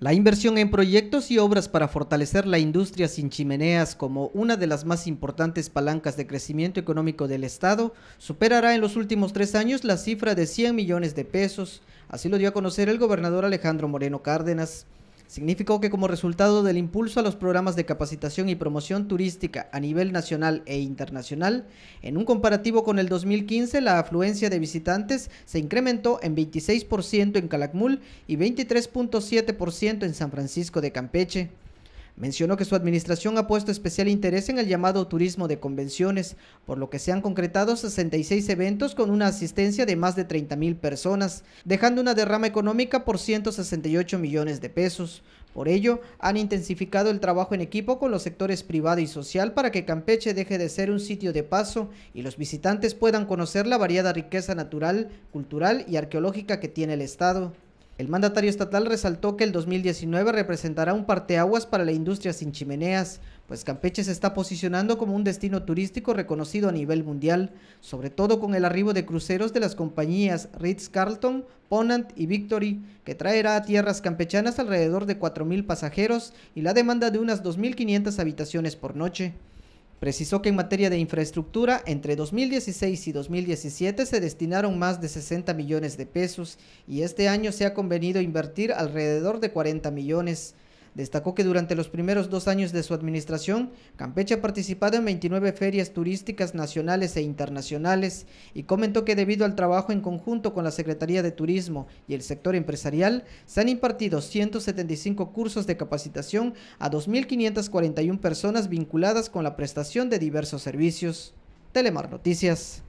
La inversión en proyectos y obras para fortalecer la industria sin chimeneas como una de las más importantes palancas de crecimiento económico del Estado superará en los últimos tres años la cifra de 100 millones de pesos, así lo dio a conocer el gobernador Alejandro Moreno Cárdenas significó que como resultado del impulso a los programas de capacitación y promoción turística a nivel nacional e internacional, en un comparativo con el 2015 la afluencia de visitantes se incrementó en 26% en Calakmul y 23.7% en San Francisco de Campeche. Mencionó que su administración ha puesto especial interés en el llamado turismo de convenciones, por lo que se han concretado 66 eventos con una asistencia de más de 30.000 mil personas, dejando una derrama económica por 168 millones de pesos. Por ello, han intensificado el trabajo en equipo con los sectores privado y social para que Campeche deje de ser un sitio de paso y los visitantes puedan conocer la variada riqueza natural, cultural y arqueológica que tiene el Estado. El mandatario estatal resaltó que el 2019 representará un parteaguas para la industria sin chimeneas, pues Campeche se está posicionando como un destino turístico reconocido a nivel mundial, sobre todo con el arribo de cruceros de las compañías Ritz-Carlton, Ponant y Victory, que traerá a tierras campechanas alrededor de 4.000 pasajeros y la demanda de unas 2.500 habitaciones por noche. Precisó que en materia de infraestructura, entre 2016 y 2017 se destinaron más de 60 millones de pesos y este año se ha convenido invertir alrededor de 40 millones. Destacó que durante los primeros dos años de su administración, Campeche ha participado en 29 ferias turísticas nacionales e internacionales y comentó que debido al trabajo en conjunto con la Secretaría de Turismo y el sector empresarial, se han impartido 175 cursos de capacitación a 2.541 personas vinculadas con la prestación de diversos servicios. Telemar Noticias.